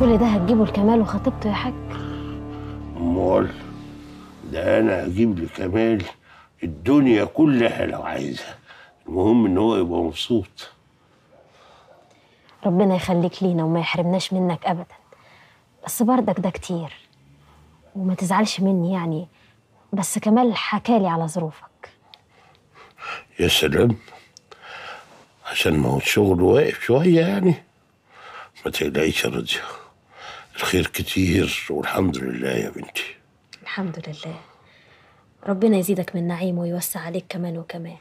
كل ده هتجيبه لكمال وخطيبته يا حاج امال ده انا هجيب لكمال الدنيا كلها لو عايزها المهم ان هو يبقى مبسوط ربنا يخليك لينا وما يحرمناش منك ابدا بس بردك ده كتير وما تزعلش مني يعني بس كمال حكالي على ظروفك يا سلام عشان ما هو الشغل واقف شويه يعني ما تقلقيش يا رضيه الخير كتير والحمد لله يا بنتي الحمد لله ربنا يزيدك من نعيم ويوسع عليك كمان وكمان